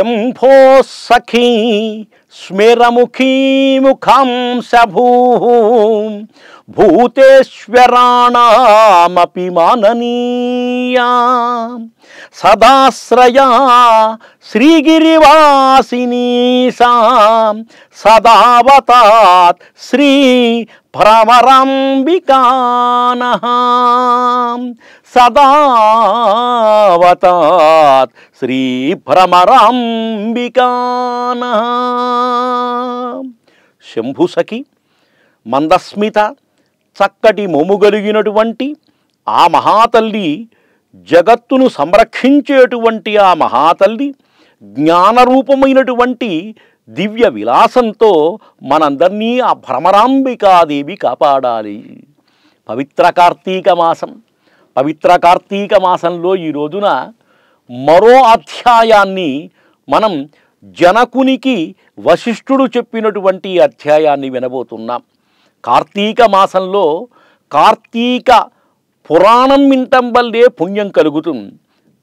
शंभो सखी स्मेर मुखी मुखम सभूम भूतेश्वराणामपि माननीया सदाश्रया श्रीगिरिवासिनी सदावता सदावतात् సదావతాత్ శ్రీ భ్రమరాంబికాన శంభుసఖి మందస్మిత చక్కటి మొముగలిగినటువంటి ఆ మహాతల్లి జగత్తును సంరక్షించేటువంటి ఆ మహాతల్లి జ్ఞానరూపమైనటువంటి దివ్య విలాసంతో మనందరినీ ఆ భ్రమరాంబికాదేవి కాపాడాలి పవిత్ర కార్తీక మాసం పవిత్ర కార్తీక మాసంలో ఈ రోజున మరో అధ్యాయాన్ని మనం జనకునికి వశిష్ఠుడు చెప్పినటువంటి అధ్యాయాన్ని వినబోతున్నాం కార్తీక మాసంలో కార్తీక పురాణం వింటం వల్లే పుణ్యం కలుగుతుంది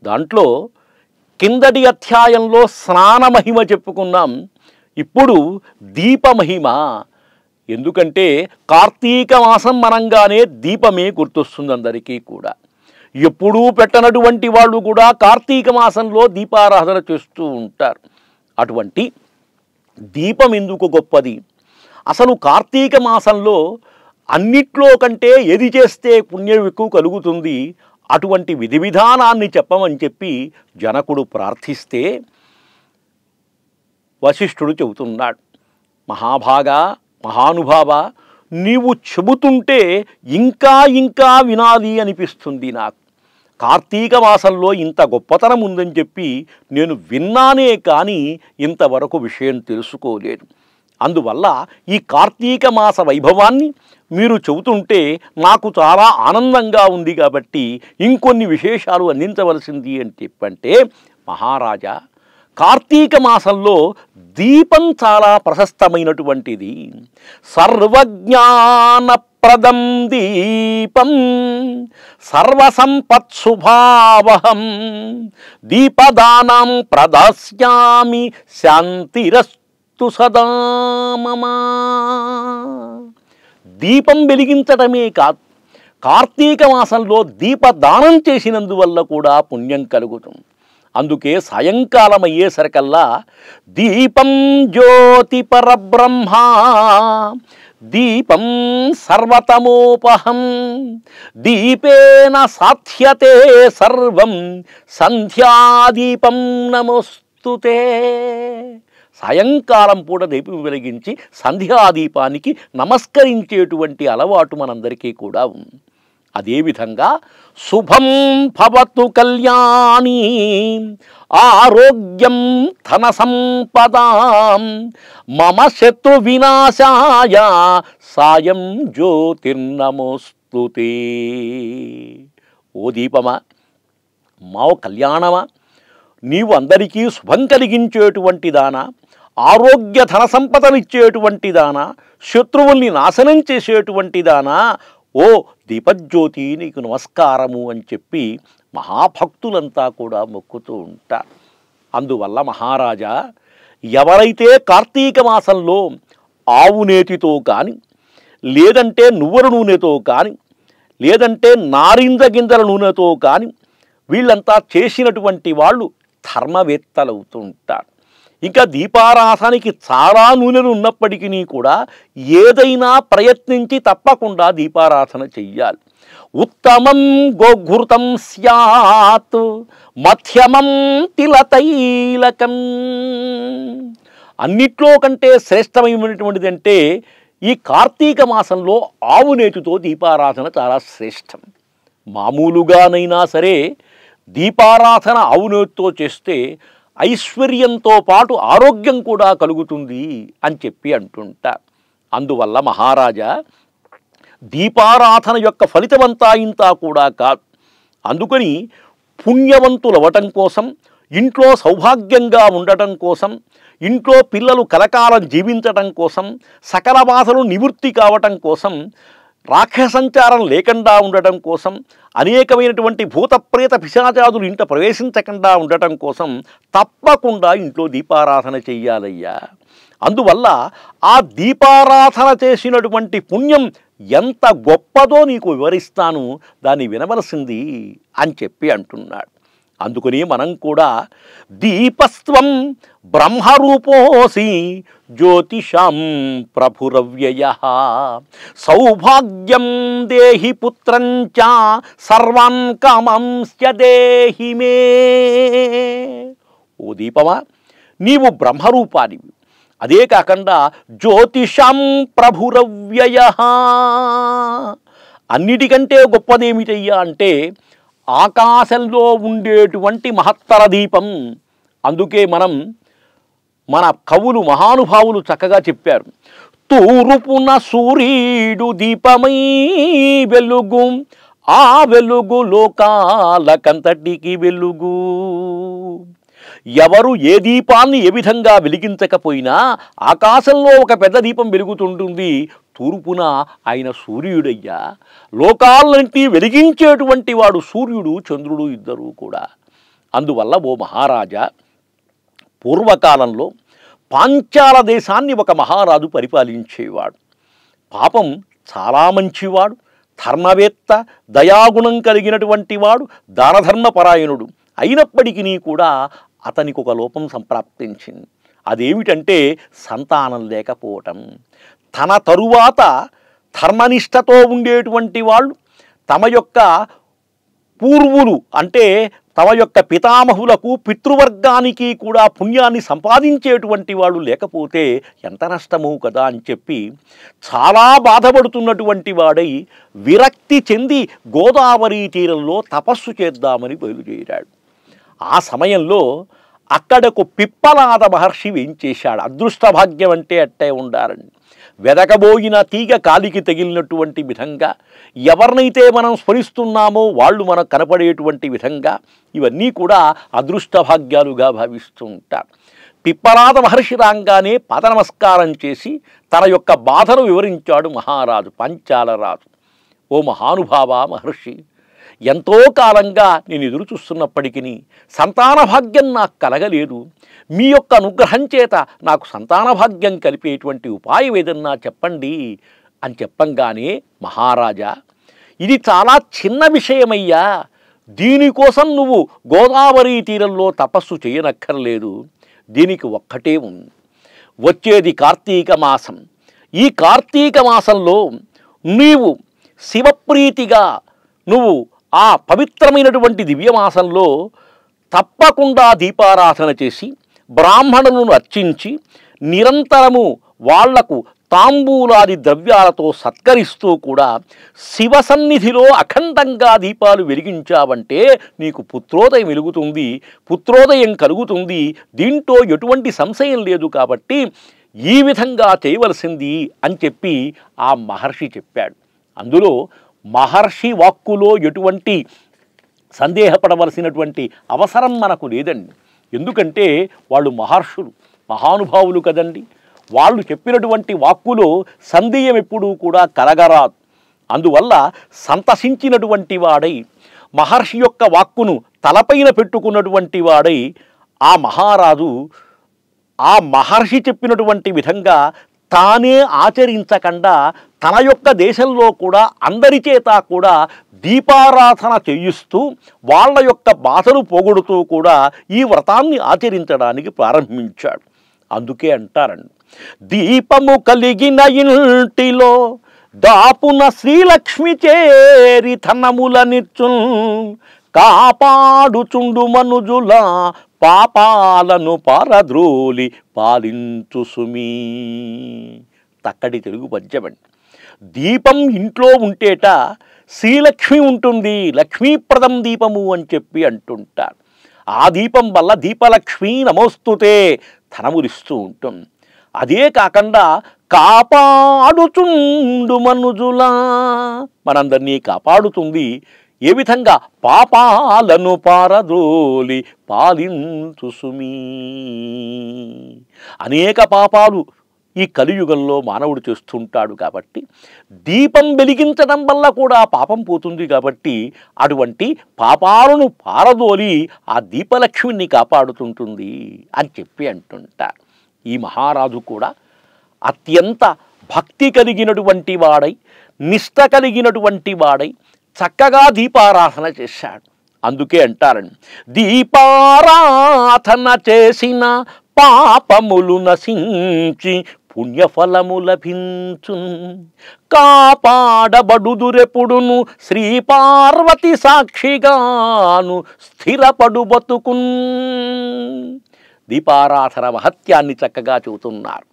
దాంట్లో కిందటి అధ్యాయంలో స్నాన మహిమ చెప్పుకున్నాం ఇప్పుడు దీపమహిమ ఎందుకంటే కార్తీక మాసం మనంగానే దీపమే గుర్తొస్తుంది అందరికీ కూడా ఎప్పుడూ పెట్టనటువంటి వాళ్ళు కూడా కార్తీక మాసంలో దీపారాధన చేస్తూ ఉంటారు అటువంటి దీపం ఎందుకు గొప్పది అసలు కార్తీక మాసంలో అన్నిట్లో కంటే ఏది చేస్తే పుణ్యం ఎక్కువ కలుగుతుంది అటువంటి విధి విధానాన్ని చెప్పమని చెప్పి జనకుడు ప్రార్థిస్తే వశిష్ఠుడు చెబుతున్నాడు మహాభాగా మహానుభావ నీవు చెబుతుంటే ఇంకా ఇంకా వినాలి అనిపిస్తుంది నాకు కార్తీక మాసంలో ఇంత గొప్పతనం ఉందని చెప్పి నేను విన్నానే కానీ ఇంతవరకు విషయం తెలుసుకోలేదు అందువల్ల ఈ కార్తీక మాస వైభవాన్ని మీరు చెబుతుంటే నాకు చాలా ఆనందంగా ఉంది కాబట్టి ఇంకొన్ని విశేషాలు అందించవలసింది అని చెప్పంటే మహారాజా కార్తీక మాసంలో దీపం చాలా ప్రశస్తమైనటువంటిది సర్వజ్ఞానప్రదం దీపం సర్వసంపత్సుభావహం దీపదానం ప్రదాస్యామి శాంతిరస్తు సదా మమా దీపం వెలిగించటమే కాదు కార్తీక మాసంలో దీపదానం చేసినందువల్ల కూడా పుణ్యం కలుగుతుంది అందుకే సాయంకాలం అయ్యేసరికల్లా దీపం జ్యోతి పరబ్రహ్మ దీపం సర్వతమోపహం దీపేన సాధ్యతే సర్వం సంధ్యాదీపం నమోస్తుతే సాయంకాలం పూట దీపం వెలిగించి సంధ్యాదీపానికి నమస్కరించేటువంటి అలవాటు మనందరికీ కూడా ఉంది అదేవిధంగా శుభం భవతు కళ్యాణి ఆరోగ్యం ధన సంపద మమ శత్రు వినాశాయ సాయం జ్యోతిర్నమోస్తుతి ఓ దీపమా మా కళ్యాణమా నీవు అందరికీ శుభం కలిగించేటువంటి దానా ఆరోగ్య ధన సంపదనిచ్చేటువంటి దానా శత్రువుల్ని నాశనం చేసేటువంటి దానా ఓ దీపజ్యోతి నీకు నమస్కారము అని చెప్పి మహాభక్తులంతా కూడా మొక్కుతూ ఉంటారు అందువల్ల మహారాజా ఎవరైతే కార్తీక మాసంలో ఆవు నేతితో కానీ లేదంటే నువ్వరు నూనెతో కానీ లేదంటే నారింద గింజల నూనెతో కానీ వీళ్ళంతా చేసినటువంటి వాళ్ళు ధర్మవేత్తలవుతుంటారు ఇంకా దీపారాసానికి చాలా నూనెలు ఉన్నప్పటికీ కూడా ఏదైనా ప్రయత్నించి తప్పకుండా దీపారాధన చెయ్యాలి ఉత్తమం గోఘృతం స్యాత్ మధ్యమం తిలతైలకం అన్నిట్లో కంటే శ్రేష్టమైనటువంటిది అంటే ఈ కార్తీక మాసంలో ఆవు నేతితో దీపారాధన చాలా శ్రేష్టం మామూలుగానైనా సరే దీపారాధన ఆవు నేతితో చేస్తే ఐశ్వర్యంతో పాటు ఆరోగ్యం కూడా కలుగుతుంది అని చెప్పి అంటుంట అందువల్ల మహారాజా దీపారాధన యొక్క ఫలితమంతా ఇంత కూడా కాదు అందుకని పుణ్యవంతులవ్వటం కోసం ఇంట్లో సౌభాగ్యంగా ఉండటం కోసం ఇంట్లో పిల్లలు కలకాలం జీవించటం కోసం సకల బాధలు నివృత్తి కావటం కోసం రాక్షసంచారం లేకుండా ఉండటం కోసం అనేకమైనటువంటి భూతప్రేత పిశాచాదులు ఇంట ప్రవేశించకుండా ఉండటం కోసం తప్పకుండా ఇంట్లో దీపారాధన చెయ్యాలయ్యా అందువల్ల ఆ దీపారాధన చేసినటువంటి పుణ్యం ఎంత గొప్పదో నీకు వివరిస్తాను దాన్ని వినవలసింది అని చెప్పి అంటున్నాడు అందుకని మనం కూడా దీపస్వం బ్రహ్మరూపోసి జ్యోతిషం ప్రభురవ్యయ సౌభాగ్యం దేహి పుత్రం సర్వం కామంస్య దేహి మే ఓ దీపమా నీవు బ్రహ్మరూపానివి అదే కాకుండా జ్యోతిషం ప్రభురవ్యయ అన్నిటికంటే గొప్పదేమిటయ్యా అంటే ఆకాశంలో ఉండేటువంటి మహత్తర దీపం అందుకే మనం మన కవులు మహానుభావులు చక్కగా చెప్పారు తూరుపున సూర్యుడు దీపమై వెలుగు ఆ వెలుగు లోకాలకంతటికి వెలుగు ఎవరు ఏ దీపాన్ని ఏ విధంగా వెలిగించకపోయినా ఆకాశంలో ఒక పెద్ద దీపం వెలుగుతుంటుంది తూర్పున ఆయన సూర్యుడయ్యా లోకాలంటే వెలిగించేటువంటి వాడు సూర్యుడు చంద్రుడు ఇద్దరూ కూడా అందువల్ల ఓ మహారాజా పూర్వకాలంలో పాంచాల దేశాన్ని ఒక మహారాజు పరిపాలించేవాడు పాపం చాలా మంచివాడు ధర్మవేత్త దయాగుణం కలిగినటువంటి వాడు దానధర్మపరాయణుడు అయినప్పటికీ కూడా అతనికి ఒక లోపం సంప్రాప్తించింది అదేమిటంటే సంతానం లేకపోవటం తన తరువాత ధర్మనిష్టతో ఉండేటువంటి వాళ్ళు తమ యొక్క పూర్వులు అంటే తమ యొక్క పితామహులకు పితృవర్గానికి కూడా పుణ్యాన్ని సంపాదించేటువంటి వాళ్ళు లేకపోతే ఎంత నష్టము కదా అని చెప్పి చాలా బాధపడుతున్నటువంటి వాడై విరక్తి చెంది గోదావరి తీరంలో తపస్సు చేద్దామని బయలుదేరాడు ఆ సమయంలో అక్కడకు పిప్పలాద మహర్షి వేయించేశాడు అదృష్టభాగ్యం అంటే అట్టే ఉండాలండి వెదకబోయిన తీగ కాలికి తగిలినటువంటి విధంగా ఎవరినైతే మనం స్మరిస్తున్నామో వాళ్ళు మనకు కనపడేటువంటి విధంగా ఇవన్నీ కూడా అదృష్టభాగ్యాలుగా భావిస్తూ ఉంటారు పిప్పలాద మహర్షి రాగానే నమస్కారం చేసి తన యొక్క బాధను వివరించాడు మహారాజు పంచాలరాజు ఓ మహానుభావ మహర్షి ఎంతో కాలంగా నేను ఎదురు చూస్తున్నప్పటికీ సంతాన భాగ్యం నాకు కలగలేదు మీ యొక్క అనుగ్రహం చేత నాకు సంతాన భాగ్యం కలిపేటువంటి ఉపాయం ఏదన్నా చెప్పండి అని చెప్పంగానే మహారాజా ఇది చాలా చిన్న విషయమయ్యా దీనికోసం నువ్వు గోదావరి తీరంలో తపస్సు చేయనక్కర్లేదు దీనికి ఒక్కటే ఉంది వచ్చేది కార్తీక మాసం ఈ కార్తీక మాసంలో నీవు శివప్రీతిగా నువ్వు ఆ పవిత్రమైనటువంటి దివ్యమాసంలో తప్పకుండా దీపారాధన చేసి బ్రాహ్మణులను అర్చించి నిరంతరము వాళ్లకు తాంబూలాది ద్రవ్యాలతో సత్కరిస్తూ కూడా శివ సన్నిధిలో అఖండంగా దీపాలు వెలిగించావంటే నీకు పుత్రోదయం వెలుగుతుంది పుత్రోదయం కలుగుతుంది దీంట్లో ఎటువంటి సంశయం లేదు కాబట్టి ఈ విధంగా చేయవలసింది అని చెప్పి ఆ మహర్షి చెప్పాడు అందులో మహర్షి వాక్కులో ఎటువంటి సందేహపడవలసినటువంటి అవసరం మనకు లేదండి ఎందుకంటే వాళ్ళు మహర్షులు మహానుభావులు కదండి వాళ్ళు చెప్పినటువంటి వాక్కులో సందేహం ఎప్పుడూ కూడా కలగరాదు అందువల్ల సంతసించినటువంటి వాడై మహర్షి యొక్క వాక్కును తలపైన పెట్టుకున్నటువంటి వాడై ఆ మహారాజు ఆ మహర్షి చెప్పినటువంటి విధంగా తానే ఆచరించకుండా తన యొక్క దేశంలో కూడా అందరి చేత కూడా దీపారాధన చేయిస్తూ వాళ్ళ యొక్క బాధను పోగొడుతూ కూడా ఈ వ్రతాన్ని ఆచరించడానికి ప్రారంభించాడు అందుకే అంటారండి దీపము కలిగిన ఇంటిలో దాపున శ్రీలక్ష్మి చేరి ధనములనిచ్చున్ కాపాడుచుండు మనుజుల పాపాలను పారద్రోలి పాలించు సుమీ తక్కడి తెలుగు పద్యమండి దీపం ఇంట్లో ఉంటేట శ్రీలక్ష్మి ఉంటుంది లక్ష్మీప్రదం దీపము అని చెప్పి అంటుంటారు ఆ దీపం వల్ల దీపలక్ష్మి నమోస్తుతే ధనములిస్తూ ఉంటుంది అదే కాకుండా కాపాడుచుండు మనుజులా మనందరినీ కాపాడుతుంది ఏ విధంగా పాపాలను పారదోలి పాలించుసుమీ అనేక పాపాలు ఈ కలియుగంలో మానవుడు చేస్తుంటాడు కాబట్టి దీపం వెలిగించడం వల్ల కూడా పాపం పోతుంది కాబట్టి అటువంటి పాపాలను పారదోలి ఆ దీపలక్ష్మిని కాపాడుతుంటుంది అని చెప్పి అంటుంటారు ఈ మహారాజు కూడా అత్యంత భక్తి కలిగినటువంటి వాడై నిష్ట కలిగినటువంటి వాడై చక్కగా దీపారాధన చేశాడు అందుకే అంటారని దీపారాధన చేసిన పాపములు నశించి పుణ్యఫలము లభించు కాపాడబడుదురెపుడును శ్రీ పార్వతి సాక్షిగాను స్థిరపడు బతుకున్ దీపారాధన మహత్యాన్ని చక్కగా చూస్తున్నారు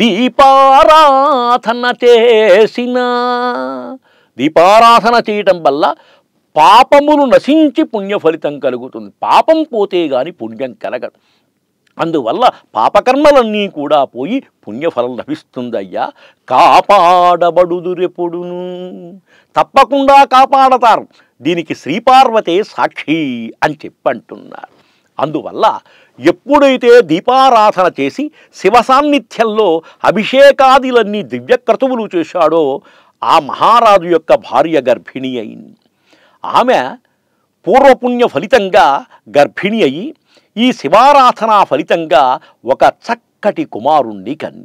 దీపారాధన చేసిన దీపారాధన చేయటం వల్ల పాపములు నశించి పుణ్య ఫలితం కలుగుతుంది పాపం పోతే గాని పుణ్యం కలగదు అందువల్ల పాపకర్మలన్నీ కూడా పోయి పుణ్యఫలం లభిస్తుందయ్యా కాపాడబడుదురెప్పుడును తప్పకుండా కాపాడతారు దీనికి శ్రీపార్వతే సాక్షి అని చెప్పంటున్నారు అందువల్ల ఎప్పుడైతే దీపారాధన చేసి శివ సాన్నిధ్యంలో అభిషేకాదిలన్నీ దివ్యక్రతువులు చేశాడో ఆ మహారాజు యొక్క భార్య గర్భిణి అయింది ఆమె పూర్వపుణ్య ఫలితంగా గర్భిణి అయి ఈ శివారాధన ఫలితంగా ఒక చక్కటి కుమారుణ్ణి కన్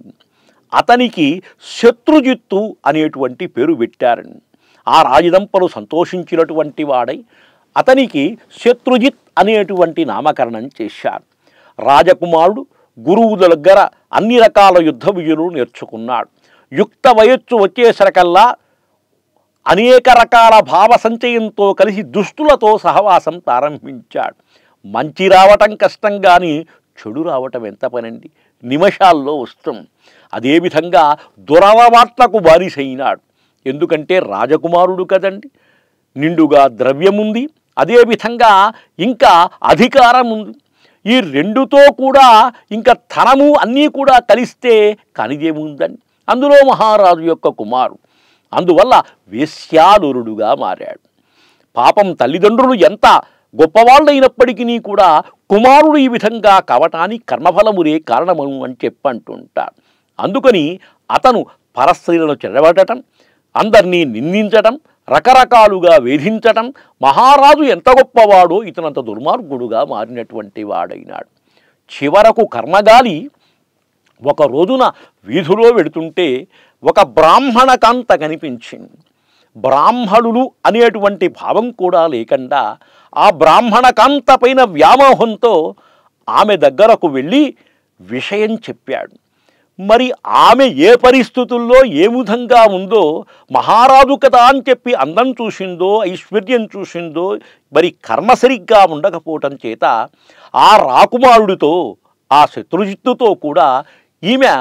అతనికి శత్రుజిత్తు అనేటువంటి పేరు పెట్టారు ఆ రాజదంపలు సంతోషించినటువంటి వాడై అతనికి శత్రుజిత్ అనేటువంటి నామకరణం చేశారు రాజకుమారుడు గురువు దగ్గర అన్ని రకాల యుద్ధ విజయులు నేర్చుకున్నాడు యుక్త వయస్సు వచ్చేసరికల్లా అనేక రకాల భావ సంచయంతో కలిసి దుష్టులతో సహవాసం ప్రారంభించాడు మంచి రావటం కష్టం కానీ చెడు రావటం ఎంత పనండి నిమిషాల్లో వస్తాం అదేవిధంగా దురలవాట్లకు బారిసైనాడు ఎందుకంటే రాజకుమారుడు కదండి నిండుగా ద్రవ్యముంది అదేవిధంగా ఇంకా అధికారం ఉంది ఈ రెండుతో కూడా ఇంకా తనము అన్నీ కూడా కలిస్తే కనిదేముందండి అందులో మహారాజు యొక్క కుమారుడు అందువల్ల వేశ్యాలురుడుగా మారాడు పాపం తల్లిదండ్రులు ఎంత గొప్పవాళ్ళైనప్పటికీ కూడా కుమారుడు ఈ విధంగా కవటానికి కర్మఫలములే కారణము అని చెప్పంటుంటాడు అందుకని అతను పరస్త్రీలను చెడబడటం అందరినీ నిందించటం రకరకాలుగా వేధించటం మహారాజు ఎంత గొప్పవాడో ఇతనంత దుర్మార్గుడుగా మారినటువంటి వాడైనాడు చివరకు కర్మగాలి ఒక రోజున వీధిలో వెడుతుంటే ఒక బ్రాహ్మణ కంత కనిపించింది బ్రాహ్మణులు అనేటువంటి భావం కూడా లేకుండా ఆ బ్రాహ్మణ కాంత పైన వ్యామోహంతో ఆమె దగ్గరకు వెళ్ళి విషయం చెప్పాడు మరి ఆమె ఏ పరిస్థితుల్లో ఏ విధంగా ఉందో మహారాజు కదా అని చెప్పి అందం చూసిందో ఐశ్వర్యం చూసిందో మరి కర్మ సరిగ్గా ఉండకపోవటం చేత ఆ రాకుమారుడితో ఆ శత్రుజిత్తుతో కూడా ఈమె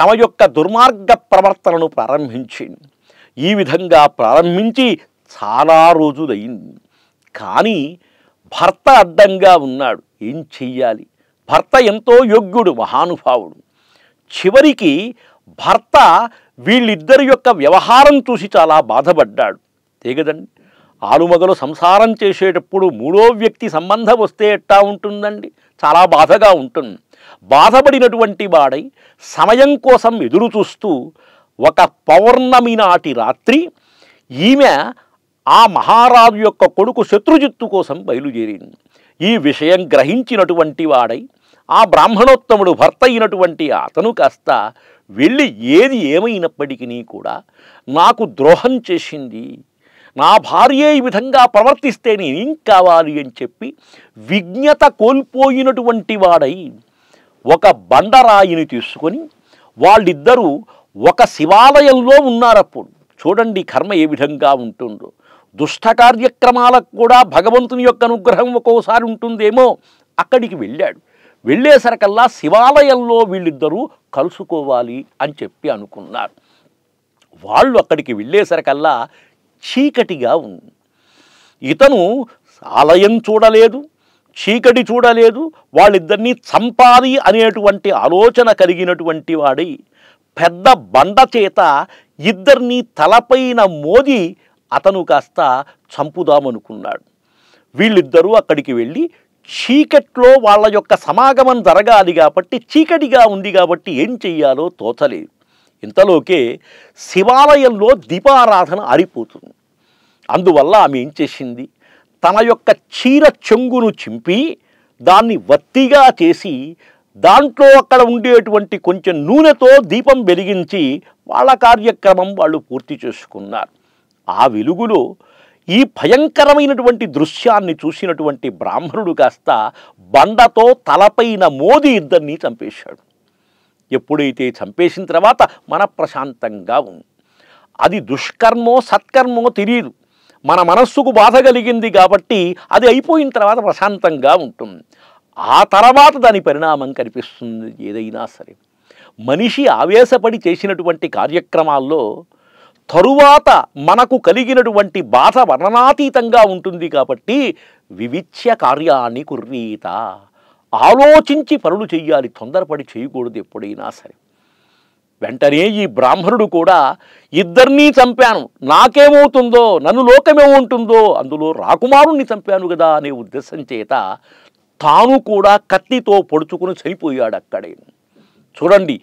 తమ యొక్క దుర్మార్గ ప్రవర్తనను ప్రారంభించింది ఈ విధంగా ప్రారంభించి చాలా రోజులైంది కానీ భర్త అడ్డంగా ఉన్నాడు ఏం చెయ్యాలి భర్త ఎంతో యోగ్యుడు మహానుభావుడు చివరికి భర్త వీళ్ళిద్దరి యొక్క వ్యవహారం చూసి చాలా బాధపడ్డాడు తెగదండి ఆలుమగలు సంసారం చేసేటప్పుడు మూడో వ్యక్తి సంబంధం వస్తే ఎట్టా ఉంటుందండి చాలా బాధగా ఉంటుంది బాధపడినటువంటి వాడై సమయం కోసం ఎదురు చూస్తూ ఒక పౌర్ణమి నాటి రాత్రి ఈమె ఆ మహారాజు యొక్క కొడుకు శత్రుజిత్తు కోసం బయలుదేరింది ఈ విషయం గ్రహించినటువంటి వాడై ఆ బ్రాహ్మణోత్తముడు భర్త అయినటువంటి అతను కాస్త వెళ్ళి ఏది ఏమైనప్పటికీ కూడా నాకు ద్రోహం చేసింది నా భార్య ఈ విధంగా ప్రవర్తిస్తే ఏం కావాలి అని చెప్పి విజ్ఞత కోల్పోయినటువంటి వాడై ఒక బండరాయిని తీసుకొని వాళ్ళిద్దరూ ఒక శివాలయంలో ఉన్నారప్పుడు చూడండి కర్మ ఏ విధంగా ఉంటుందో దుష్ట కార్యక్రమాలకు కూడా భగవంతుని యొక్క అనుగ్రహం ఒక్కోసారి ఉంటుందేమో అక్కడికి వెళ్ళాడు వెళ్ళేసరికల్లా శివాలయంలో వీళ్ళిద్దరూ కలుసుకోవాలి అని చెప్పి అనుకున్నారు వాళ్ళు అక్కడికి వెళ్ళేసరికల్లా చీకటిగా ఉంది ఇతను ఆలయం చూడలేదు చీకటి చూడలేదు వాళ్ళిద్దరినీ చంపాలి అనేటువంటి ఆలోచన కలిగినటువంటి వాడి పెద్ద బండ చేత ఇద్దరినీ తలపైన మోది అతను కాస్త చంపుదామనుకున్నాడు వీళ్ళిద్దరూ అక్కడికి వెళ్ళి చీకట్లో వాళ్ళ యొక్క సమాగమం జరగాలి కాబట్టి చీకటిగా ఉంది కాబట్టి ఏం చెయ్యాలో తోచలేదు ఇంతలోకే శివాలయంలో దీపారాధన ఆరిపోతుంది అందువల్ల ఆమె ఏం చేసింది తన యొక్క చీర చెంగును చింపి దాన్ని వత్తిగా చేసి దాంట్లో అక్కడ ఉండేటువంటి కొంచెం నూనెతో దీపం వెలిగించి వాళ్ళ కార్యక్రమం వాళ్ళు పూర్తి చేసుకున్నారు ఆ వెలుగులో ఈ భయంకరమైనటువంటి దృశ్యాన్ని చూసినటువంటి బ్రాహ్మణుడు కాస్త బండతో తలపైన మోది ఇద్దరిని చంపేశాడు ఎప్పుడైతే చంపేసిన తర్వాత మన ప్రశాంతంగా ఉంది అది దుష్కర్మో సత్కర్మో తెలియదు మన మనస్సుకు బాధ కలిగింది కాబట్టి అది అయిపోయిన తర్వాత ప్రశాంతంగా ఉంటుంది ఆ తర్వాత దాని పరిణామం కనిపిస్తుంది ఏదైనా సరే మనిషి ఆవేశపడి చేసినటువంటి కార్యక్రమాల్లో తరువాత మనకు కలిగినటువంటి బాధ వర్ణనాతీతంగా ఉంటుంది కాబట్టి వివిచ్య కార్యాన్ని కుర్రీత ఆలోచించి పనులు చేయాలి తొందరపడి చేయకూడదు ఎప్పుడైనా సరే వెంటనే ఈ బ్రాహ్మణుడు కూడా ఇద్దరినీ చంపాను నాకేమవుతుందో నన్ను లోకమేముంటుందో అందులో రాకుమారుణ్ణి చంపాను కదా అనే ఉద్దేశం చేత తాను కూడా కత్తితో పొడుచుకుని చనిపోయాడు అక్కడే చూడండి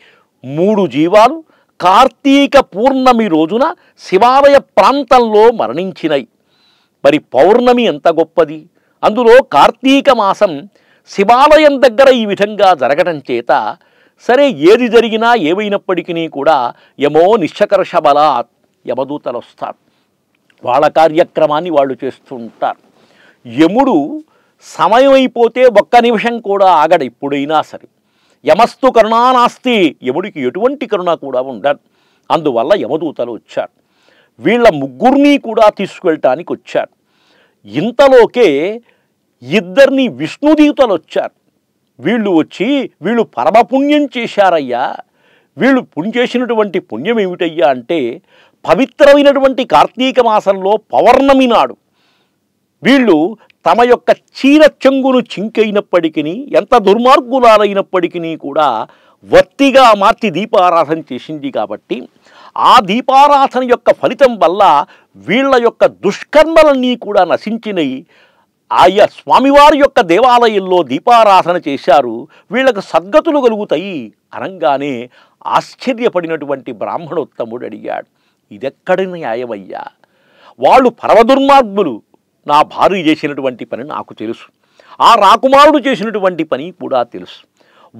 మూడు జీవాలు కార్తీక పూర్ణమి రోజున శివాలయ ప్రాంతంలో మరణించినాయి మరి పౌర్ణమి ఎంత గొప్పది అందులో కార్తీక మాసం శివాలయం దగ్గర ఈ విధంగా జరగడం చేత సరే ఏది జరిగినా ఏమైనప్పటికీ కూడా యమో నిశ్చకర్ష బలా యమదూతలు వస్తారు వాళ్ళ కార్యక్రమాన్ని వాళ్ళు చేస్తుంటారు యముడు సమయం అయిపోతే ఒక్క నిమిషం కూడా ఆగడు ఎప్పుడైనా సరే యమస్తు నాస్తి యముడికి ఎటువంటి కరుణ కూడా ఉండదు అందువల్ల యమదూతలు వచ్చారు వీళ్ళ ముగ్గురిని కూడా తీసుకువెళ్ళటానికి వచ్చారు ఇంతలోకే ఇద్దరిని విష్ణుదీతలు వచ్చారు వీళ్ళు వచ్చి వీళ్ళు పరమపుణ్యం చేశారయ్యా వీళ్ళు పుణ్యం చేసినటువంటి పుణ్యం ఏమిటయ్యా అంటే పవిత్రమైనటువంటి కార్తీక మాసంలో పౌర్ణమి నాడు వీళ్ళు తమ యొక్క చీర చెంగును చింకైనప్పటికీ ఎంత దుర్మార్గులారైనప్పటికీ కూడా వత్తిగా మార్చి దీపారాధన చేసింది కాబట్టి ఆ దీపారాధన యొక్క ఫలితం వల్ల వీళ్ళ యొక్క దుష్కర్మలన్నీ కూడా నశించినవి ఆయా స్వామివారి యొక్క దేవాలయంలో దీపారాధన చేశారు వీళ్ళకు సద్గతులు కలుగుతాయి అనగానే ఆశ్చర్యపడినటువంటి బ్రాహ్మణోత్తముడు అడిగాడు ఇదెక్కడి న్యాయమయ్యా వాళ్ళు పరమదుర్మార్గులు నా భార్య చేసినటువంటి పని నాకు తెలుసు ఆ రాకుమారుడు చేసినటువంటి పని కూడా తెలుసు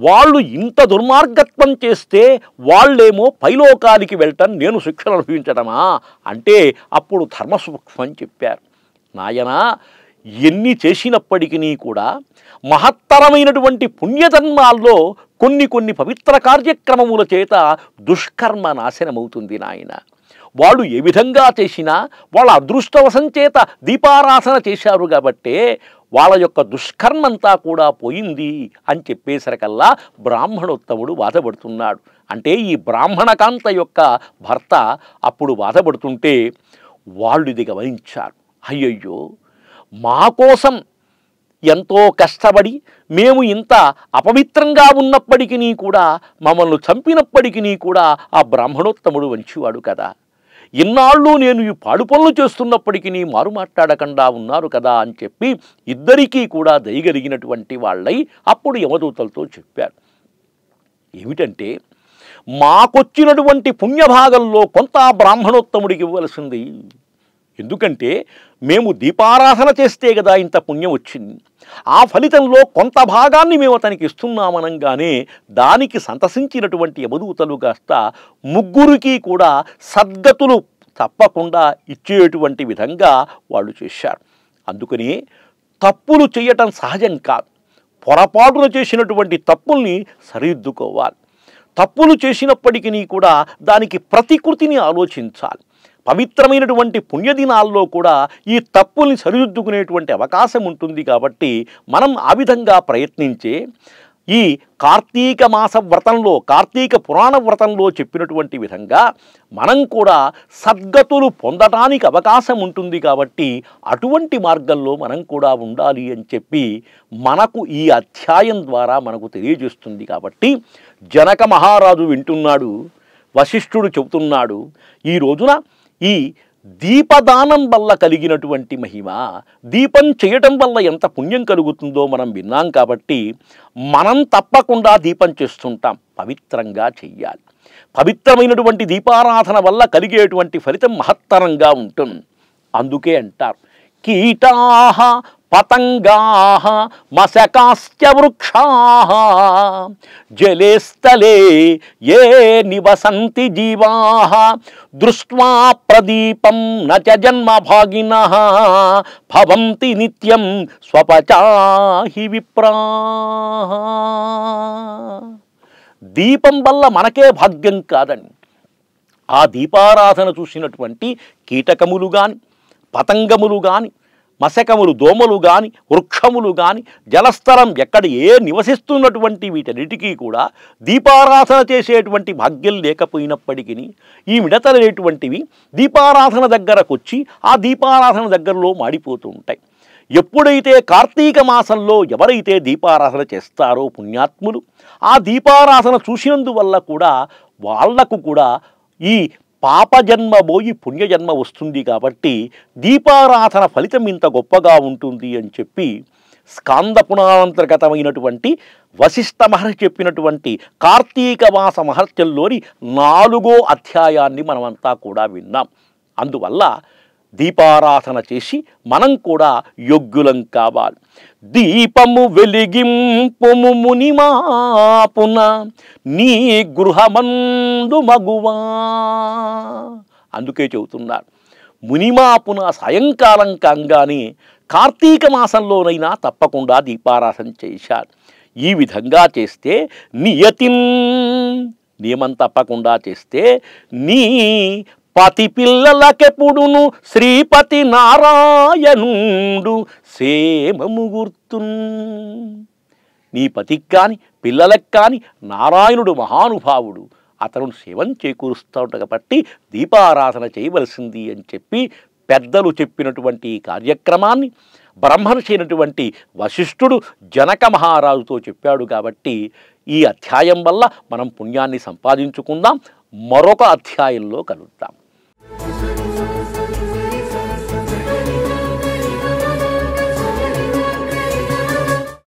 వాళ్ళు ఇంత దుర్మార్గత్వం చేస్తే వాళ్ళేమో పైలోకానికి వెళ్ళటం నేను శిక్షణ అనుభవించడమా అంటే అప్పుడు ధర్మసూక్ష్మం చెప్పారు నాయన ఎన్ని చేసినప్పటికీ కూడా మహత్తరమైనటువంటి పుణ్యజన్మాల్లో కొన్ని కొన్ని పవిత్ర కార్యక్రమముల చేత దుష్కర్మ నాశనమవుతుంది నాయన వాళ్ళు ఏ విధంగా చేసినా వాళ్ళ చేత దీపారాధన చేశారు కాబట్టే వాళ్ళ యొక్క దుష్కర్మంతా కూడా పోయింది అని చెప్పేసరికల్లా బ్రాహ్మణోత్తముడు బాధపడుతున్నాడు అంటే ఈ బ్రాహ్మణకాంత యొక్క భర్త అప్పుడు బాధపడుతుంటే వాళ్ళు ఇది గమనించారు అయ్యయ్యో మా కోసం ఎంతో కష్టపడి మేము ఇంత అపవిత్రంగా ఉన్నప్పటికీ కూడా మమ్మల్ని చంపినప్పటికీ కూడా ఆ బ్రాహ్మణోత్తముడు వంచివాడు కదా ఇన్నాళ్ళు నేను ఈ పాడు పనులు చేస్తున్నప్పటికీ మారు మాట్లాడకుండా ఉన్నారు కదా అని చెప్పి ఇద్దరికీ కూడా దయగలిగినటువంటి వాళ్ళై అప్పుడు యమదూతలతో చెప్పారు ఏమిటంటే మాకొచ్చినటువంటి పుణ్యభాగంలో కొంత బ్రాహ్మణోత్తముడికి ఇవ్వవలసింది ఎందుకంటే మేము దీపారాధన చేస్తే కదా ఇంత పుణ్యం వచ్చింది ఆ ఫలితంలో కొంత భాగాన్ని మేము అతనికి ఇస్తున్నామనంగానే దానికి సంతసించినటువంటి యమదూతలు కాస్త ముగ్గురికి కూడా సద్గతులు తప్పకుండా ఇచ్చేటువంటి విధంగా వాళ్ళు చేశారు అందుకని తప్పులు చేయటం సహజం కాదు పొరపాటున చేసినటువంటి తప్పుల్ని సరిదిద్దుకోవాలి తప్పులు చేసినప్పటికీ కూడా దానికి ప్రతికృతిని ఆలోచించాలి పవిత్రమైనటువంటి పుణ్యదినాల్లో కూడా ఈ తప్పుల్ని సరిదిద్దుకునేటువంటి అవకాశం ఉంటుంది కాబట్టి మనం ఆ విధంగా ప్రయత్నించే ఈ కార్తీక మాస వ్రతంలో కార్తీక పురాణ వ్రతంలో చెప్పినటువంటి విధంగా మనం కూడా సద్గతులు పొందటానికి అవకాశం ఉంటుంది కాబట్టి అటువంటి మార్గంలో మనం కూడా ఉండాలి అని చెప్పి మనకు ఈ అధ్యాయం ద్వారా మనకు తెలియజేస్తుంది కాబట్టి జనక మహారాజు వింటున్నాడు వశిష్ఠుడు చెబుతున్నాడు ఈ రోజున ఈ దీపదానం వల్ల కలిగినటువంటి మహిమ దీపం చేయటం వల్ల ఎంత పుణ్యం కలుగుతుందో మనం విన్నాం కాబట్టి మనం తప్పకుండా దీపం చేస్తుంటాం పవిత్రంగా చెయ్యాలి పవిత్రమైనటువంటి దీపారాధన వల్ల కలిగేటువంటి ఫలితం మహత్తరంగా ఉంటుంది అందుకే అంటారు కీటాహ పతంగా మశకాశ్చ వృక్షా జలే స్థలే ఏ నివసంతి జీవా దృష్ట్వా ప్రదీపం నచ భాగిన భవంతి నిత్యం స్వపచాహి విప్రా దీపం వల్ల మనకే భాగ్యం కాదండి ఆ దీపారాధన చూసినటువంటి కీటకములు కాని పతంగములు కానీ మసకములు దోమలు కానీ వృక్షములు కానీ జలస్తరం ఎక్కడ ఏ నివసిస్తున్నటువంటి వీటన్నిటికీ కూడా దీపారాధన చేసేటువంటి భాగ్యం లేకపోయినప్పటికీ ఈ మిడతలనేటువంటివి దీపారాధన దగ్గరకు వచ్చి ఆ దీపారాధన దగ్గరలో మాడిపోతూ ఉంటాయి ఎప్పుడైతే కార్తీక మాసంలో ఎవరైతే దీపారాధన చేస్తారో పుణ్యాత్ములు ఆ దీపారాధన చూసినందువల్ల కూడా వాళ్లకు కూడా ఈ పాపజన్మ పోయి పుణ్యజన్మ వస్తుంది కాబట్టి దీపారాధన ఫలితం ఇంత గొప్పగా ఉంటుంది అని చెప్పి స్కాంద పునాంతర్గతమైనటువంటి వశిష్ట మహర్షి చెప్పినటువంటి కార్తీక మాస మహర్షంలోని నాలుగో అధ్యాయాన్ని మనమంతా కూడా విన్నాం అందువల్ల దీపారాధన చేసి మనం కూడా యోగ్యులం కావాలి దీపము వెలిగింపు మునిమాపున నీ గృహమందు మగువా అందుకే చెబుతున్నారు మునిమాపున సాయంకాలం కాగానే కార్తీక మాసంలోనైనా తప్పకుండా దీపారాధన చేశారు ఈ విధంగా చేస్తే నియతిం నియమం తప్పకుండా చేస్తే నీ పతి పిల్లలకెప్పుడును శ్రీపతి నారాయణుడు సేమము గుర్తు నీ పతికి కాని పిల్లలకు కాని నారాయణుడు మహానుభావుడు అతను సేవం చేకూరుస్తాడు కాబట్టి దీపారాధన చేయవలసింది అని చెప్పి పెద్దలు చెప్పినటువంటి కార్యక్రమాన్ని బ్రహ్మర్షి అయినటువంటి వశిష్ఠుడు జనక మహారాజుతో చెప్పాడు కాబట్టి ఈ అధ్యాయం వల్ల మనం పుణ్యాన్ని సంపాదించుకుందాం మరొక అధ్యాయంలో కలుద్దాం